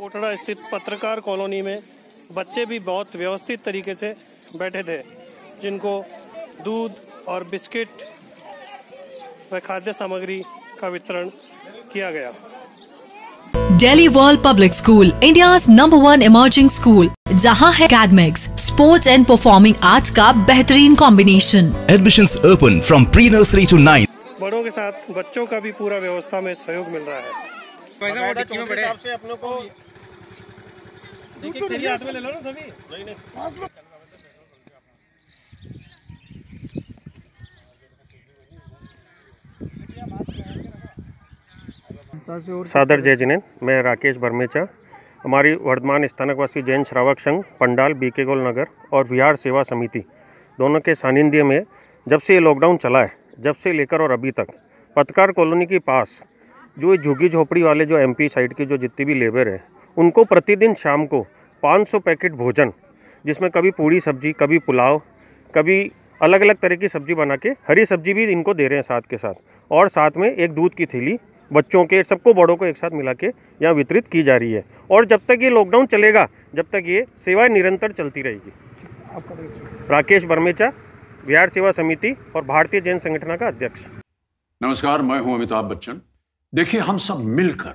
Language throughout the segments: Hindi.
कोटड़ा स्थित पत्रकार कॉलोनी में बच्चे भी बहुत व्यवस्थित तरीके से बैठे थे जिनको दूध और बिस्किट व खाद्य सामग्री का वितरण किया गया Delhi world public school India number one emerging school जहाँ है academics sports and performing arts का बेहतरीन combination admission open from pre nursery to ninth बड़ों के साथ बच्चों का भी पूरा व्यवस्था में सहयोग मिल रहा है को तो सादर जय जिनेन मैं राकेश बर्मेचा हमारी वर्धमान स्थानकवासी जैन श्रावक संघ पंडाल बीके गोल नगर और विहार सेवा समिति दोनों के सानिध्य में जब से ये लॉकडाउन चला है जब से लेकर और अभी तक पत्रकार कॉलोनी के पास जो झुग्गी झोपड़ी वाले जो एमपी साइड के जो जितनी भी लेबर है उनको प्रतिदिन शाम को 500 पैकेट भोजन जिसमें कभी पूड़ी सब्जी कभी पुलाव कभी अलग अलग तरह की सब्जी बना के हरी सब्जी भी इनको दे रहे हैं साथ के साथ और साथ में एक दूध की थैली बच्चों के सबको बड़ों को एक साथ मिला के यहाँ वितरित की जा रही है और जब तक ये लॉकडाउन चलेगा जब तक ये सेवाएँ निरंतर चलती रहेगी राकेश बर्मेचा बिहार सेवा समिति और भारतीय जैन संगठन का अध्यक्ष नमस्कार मैं हूं अमिताभ बच्चन देखिए हम सब मिलकर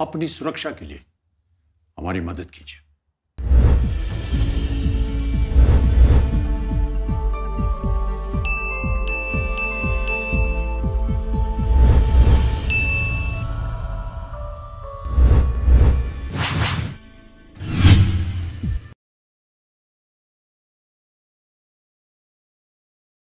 अपनी सुरक्षा के लिए हमारी मदद कीजिए